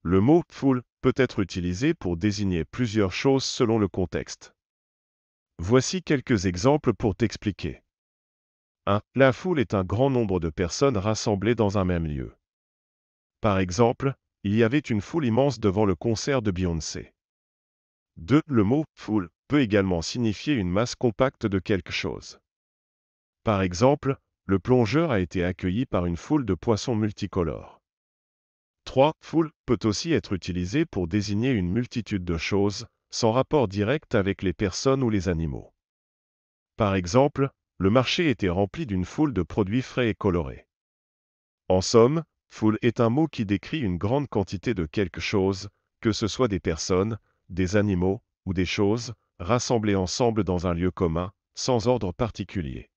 Le mot foule peut être utilisé pour désigner plusieurs choses selon le contexte. Voici quelques exemples pour t'expliquer. 1. La foule est un grand nombre de personnes rassemblées dans un même lieu. Par exemple, il y avait une foule immense devant le concert de Beyoncé. 2. Le mot foule peut également signifier une masse compacte de quelque chose. Par exemple, le plongeur a été accueilli par une foule de poissons multicolores. 3. Foule peut aussi être utilisée pour désigner une multitude de choses, sans rapport direct avec les personnes ou les animaux. Par exemple, le marché était rempli d'une foule de produits frais et colorés. En somme, foule est un mot qui décrit une grande quantité de quelque chose, que ce soit des personnes, des animaux ou des choses, rassemblées ensemble dans un lieu commun, sans ordre particulier.